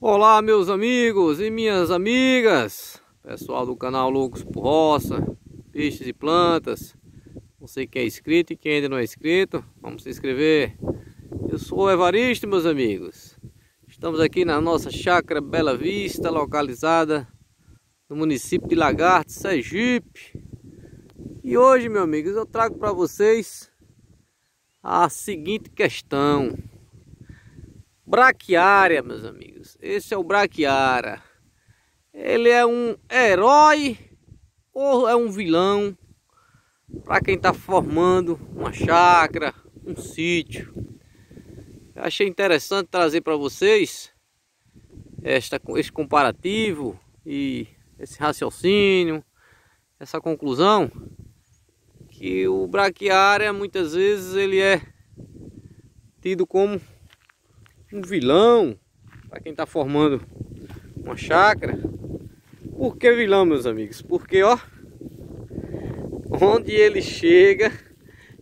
Olá meus amigos e minhas amigas, pessoal do canal Loucos por Roça, Peixes e Plantas, você que é inscrito e quem ainda não é inscrito, vamos se inscrever. Eu sou Evaristo meus amigos, estamos aqui na nossa chácara Bela Vista, localizada no município de Lagarto, Sergipe. E hoje meus amigos eu trago para vocês a seguinte questão. Braquiária, meus amigos. Esse é o Braquiara. Ele é um herói ou é um vilão para quem está formando uma chácara, um sítio. Eu achei interessante trazer para vocês esta, esse comparativo e esse raciocínio, essa conclusão que o braquiária muitas vezes ele é tido como um vilão para quem está formando uma chácara. Por que vilão, meus amigos? Porque, ó, onde ele chega,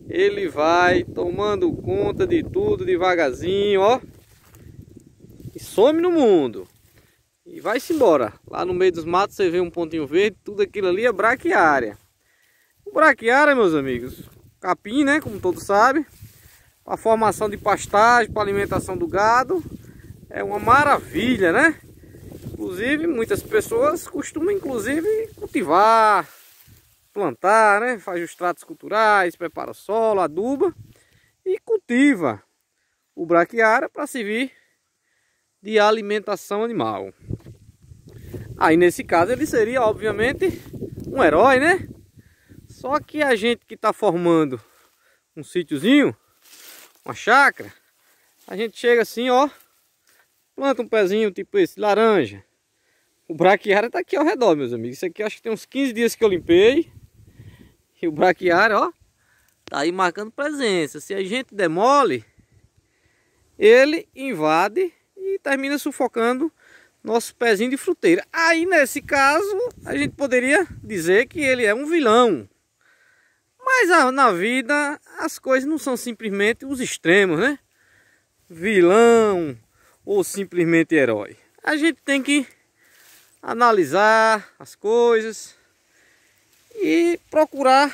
ele vai tomando conta de tudo devagarzinho, ó. E some no mundo. E vai-se embora. Lá no meio dos matos você vê um pontinho verde, tudo aquilo ali é braquiária. O braquiária, meus amigos, capim, né, como todos sabem para formação de pastagem, para alimentação do gado. É uma maravilha, né? Inclusive, muitas pessoas costumam, inclusive, cultivar, plantar, né? Faz os tratos culturais, prepara o solo, aduba e cultiva o braquiária para servir de alimentação animal. Aí, nesse caso, ele seria, obviamente, um herói, né? Só que a gente que está formando um sítiozinho uma chácara, a gente chega assim, ó, planta um pezinho tipo esse, laranja. O braquiária tá aqui ao redor, meus amigos. Isso aqui acho que tem uns 15 dias que eu limpei. E o braquiária, ó, tá aí marcando presença. Se a gente demole, ele invade e termina sufocando nosso pezinho de fruteira. Aí, nesse caso, a gente poderia dizer que ele é um vilão. Mas a, ah, na vida as coisas não são simplesmente os extremos, né? Vilão ou simplesmente herói. A gente tem que analisar as coisas e procurar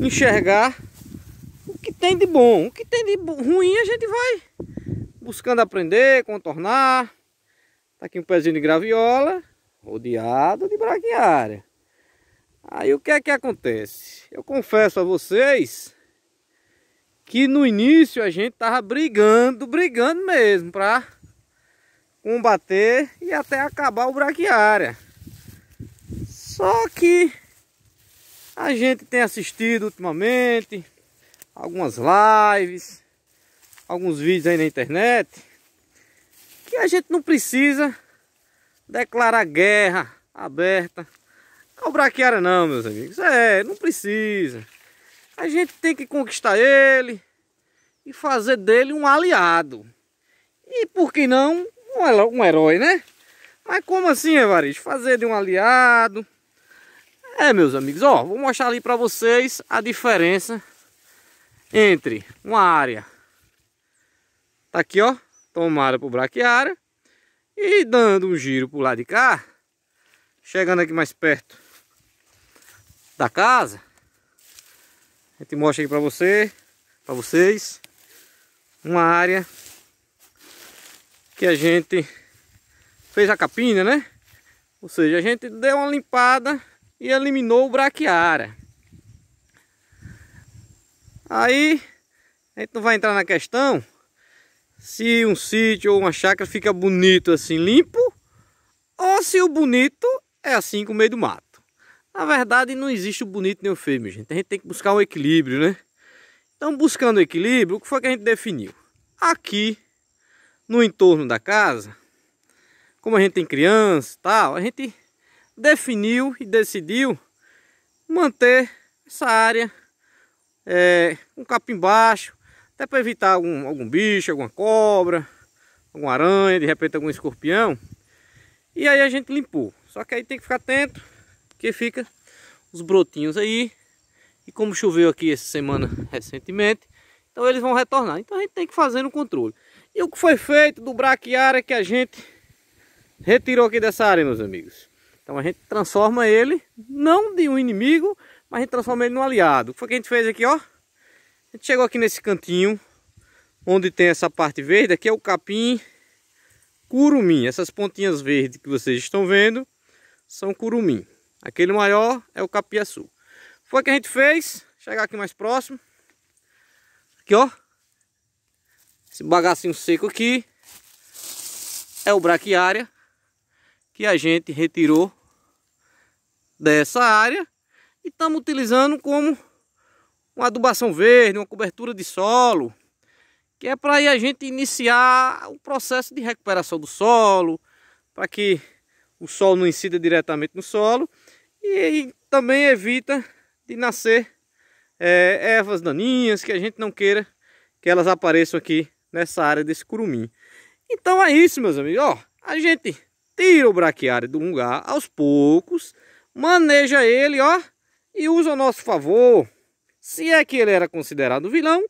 enxergar o que tem de bom. O que tem de ruim a gente vai buscando aprender, contornar. Tá aqui um pezinho de graviola, rodeado de braquiária. Aí o que é que acontece? Eu confesso a vocês que no início a gente tava brigando, brigando mesmo para combater e até acabar o braquiária. Só que a gente tem assistido ultimamente algumas lives, alguns vídeos aí na internet que a gente não precisa declarar guerra aberta ao braquiária não, meus amigos. É, não precisa. A gente tem que conquistar ele e fazer dele um aliado. E por que não um herói, né? Mas como assim, Evaristo? Fazer de um aliado. É, meus amigos, ó, vou mostrar ali para vocês a diferença entre uma área. Tá aqui, ó, tomada por braquiária. E dando um giro pro lado de cá, chegando aqui mais perto da casa. A gente mostra aqui para você, para vocês, uma área que a gente fez a capina, né? Ou seja, a gente deu uma limpada e eliminou o braquiara. Aí a gente não vai entrar na questão se um sítio ou uma chácara fica bonito assim limpo ou se o bonito é assim com o meio do mato. Na verdade, não existe o bonito nem o feio, gente. A gente tem que buscar um equilíbrio, né? Então, buscando o equilíbrio, o que foi que a gente definiu? Aqui, no entorno da casa, como a gente tem criança e tal, a gente definiu e decidiu manter essa área é, um capim baixo, até para evitar algum, algum bicho, alguma cobra, alguma aranha, de repente algum escorpião. E aí a gente limpou. Só que aí tem que ficar atento porque fica os brotinhos aí. E como choveu aqui essa semana recentemente, então eles vão retornar. Então a gente tem que fazer um controle. E o que foi feito do braquiária é que a gente retirou aqui dessa área, meus amigos? Então a gente transforma ele, não de um inimigo, mas a gente transforma ele num aliado. O que foi que a gente fez aqui, ó? A gente chegou aqui nesse cantinho, onde tem essa parte verde, aqui é o capim curumim. Essas pontinhas verdes que vocês estão vendo são curumim. Aquele maior é o capiaçu. Foi o que a gente fez. Chegar aqui mais próximo. Aqui, ó. Esse bagacinho seco aqui. É o braquiária. Que a gente retirou dessa área. E estamos utilizando como uma adubação verde, uma cobertura de solo. Que é para a gente iniciar o processo de recuperação do solo. Para que o sol não incida diretamente no solo e, também evita de nascer é, ervas daninhas que a gente não queira que elas apareçam aqui nessa área desse curumim. Então é isso, meus amigos. Ó, a gente tira o braquiário do lugar aos poucos, maneja ele, ó, e usa ao nosso favor. Se é que ele era considerado vilão,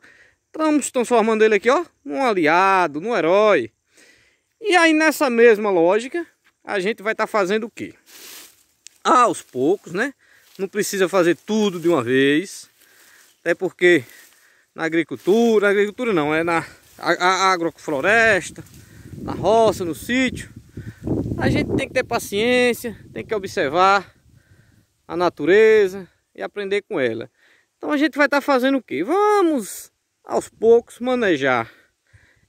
estamos transformando ele aqui, ó, num aliado, num herói. E aí nessa mesma lógica, a gente vai estar tá fazendo o quê? Ah, aos poucos, né? Não precisa fazer tudo de uma vez. Até porque na agricultura, na agricultura não, é na a, a agrofloresta, na roça, no sítio. A gente tem que ter paciência, tem que observar a natureza e aprender com ela. Então a gente vai estar tá fazendo o que? Vamos aos poucos manejar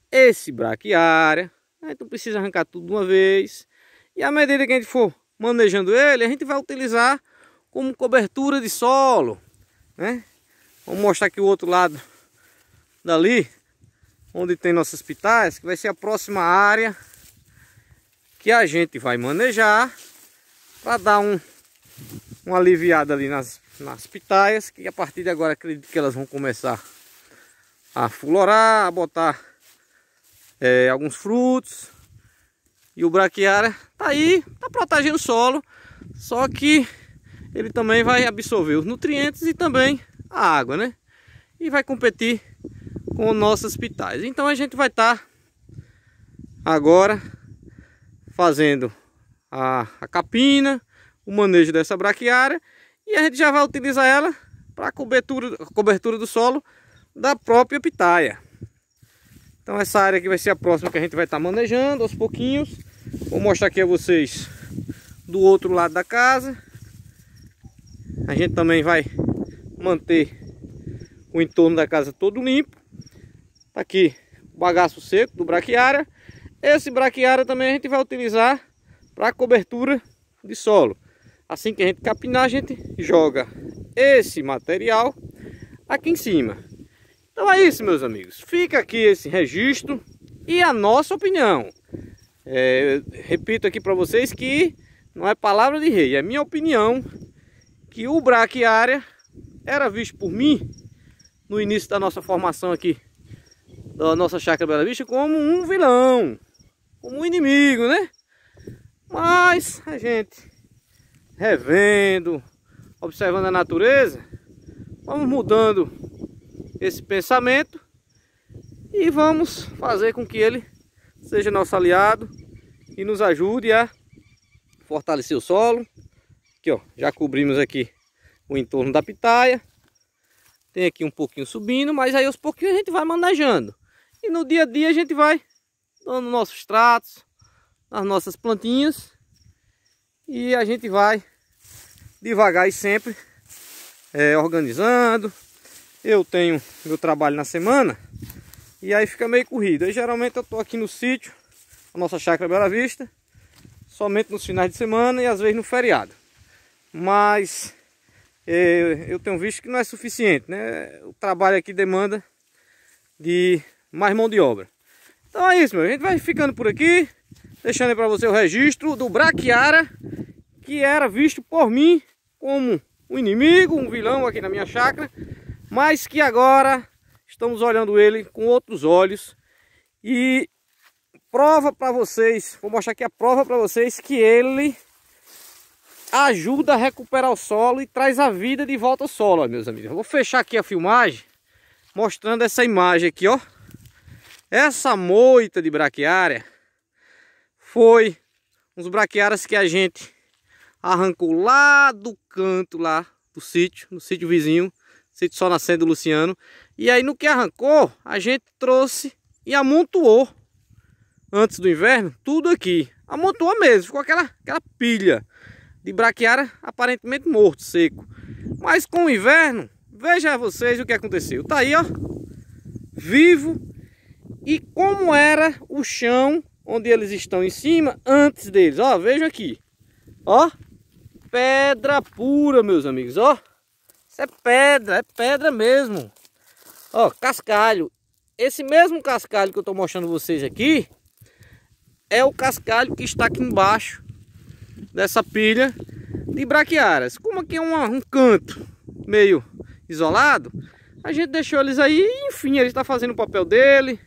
esse braquiária. A gente não precisa arrancar tudo de uma vez. E à medida que a gente for manejando ele, a gente vai utilizar como cobertura de solo, né? Vou mostrar aqui o outro lado dali, onde tem nossas pitais, que vai ser a próxima área que a gente vai manejar para dar um, um aliviada ali nas, nas pitaias, que a partir de agora acredito que elas vão começar a florar, a botar é, alguns frutos, e o braquiara tá aí, tá protegendo o solo, só que ele também vai absorver os nutrientes e também a água, né? E vai competir com nossas pitais. Então a gente vai estar tá agora fazendo a, a, capina, o manejo dessa braquiária e a gente já vai utilizar ela para cobertura, cobertura do solo da própria pitaia. Então essa área aqui vai ser a próxima que a gente vai estar tá manejando aos pouquinhos. Vou mostrar aqui a vocês do outro lado da casa. A gente também vai manter o entorno da casa todo limpo. Tá aqui o bagaço seco do braquiária. Esse braquiária também a gente vai utilizar para cobertura de solo. Assim que a gente capinar, a gente joga esse material aqui em cima. Então é isso, meus amigos. Fica aqui esse registro e a nossa opinião. É, repito aqui para vocês que não é palavra de rei, é minha opinião que o braquiária era visto por mim no início da nossa formação aqui da nossa chácara Bela Vista como um vilão, como um inimigo, né? Mas a gente revendo, observando a natureza, vamos mudando esse pensamento e vamos fazer com que ele seja nosso aliado e nos ajude a fortalecer o solo. Aqui, ó, já cobrimos aqui o entorno da pitaia. Tem aqui um pouquinho subindo, mas aí aos pouquinhos a gente vai manejando. E no dia a dia a gente vai dando nossos tratos, nas nossas plantinhas. E a gente vai devagar e sempre é, organizando, eu tenho meu trabalho na semana e aí fica meio corrido. Aí geralmente eu tô aqui no sítio, a nossa chácara Bela Vista, somente nos finais de semana e às vezes no feriado. Mas é, eu tenho visto que não é suficiente, né? O trabalho aqui demanda de mais mão de obra. Então é isso, meu. A gente vai ficando por aqui, deixando aí para você o registro do Braquiara, que era visto por mim como um inimigo, um vilão aqui na minha chácara mas que agora estamos olhando ele com outros olhos e prova para vocês, vou mostrar aqui a prova para vocês que ele ajuda a recuperar o solo e traz a vida de volta ao solo, meus amigos. vou fechar aqui a filmagem mostrando essa imagem aqui, ó. Essa moita de braquiária foi uns braquiárias que a gente arrancou lá do canto lá do sítio, no sítio vizinho Sítio só Nascendo Luciano. E aí no que arrancou, a gente trouxe e amontoou. Antes do inverno, tudo aqui. Amontoou mesmo, ficou aquela, aquela pilha de braquiária aparentemente morto, seco. Mas com o inverno, veja vocês o que aconteceu. Tá aí, ó, vivo. E como era o chão onde eles estão em cima antes deles. Ó, veja aqui. Ó, pedra pura, meus amigos, ó. Isso é pedra, é pedra mesmo. Ó, cascalho. Esse mesmo cascalho que eu tô mostrando vocês aqui é o cascalho que está aqui embaixo dessa pilha de braquiaras. Como aqui é um canto meio isolado, a gente deixou eles aí, enfim, ele está fazendo o papel dele,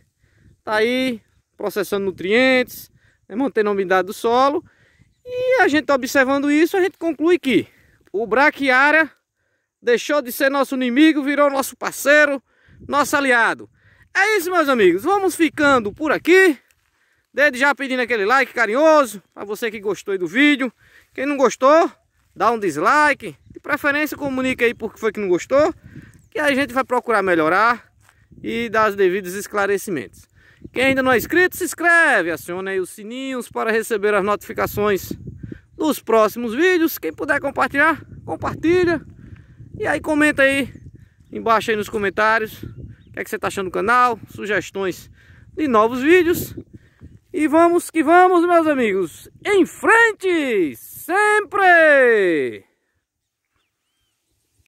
tá aí processando nutrientes, né, mantendo a umidade do solo. E a gente tá observando isso, a gente conclui que o braquiária deixou de ser nosso inimigo, virou nosso parceiro, nosso aliado. É isso, meus amigos. Vamos ficando por aqui. Desde já pedindo aquele like carinhoso para você que gostou do vídeo. Quem não gostou, dá um dislike. De preferência, comunica aí por que foi que não gostou. Que a gente vai procurar melhorar e dar os devidos esclarecimentos. Quem ainda não é inscrito, se inscreve. Acione aí os sininhos para receber as notificações dos próximos vídeos. Quem puder compartilhar, compartilha. E aí comenta aí embaixo aí nos comentários o que, é que você está achando do canal, sugestões de novos vídeos. E vamos que vamos, meus amigos, em frente sempre!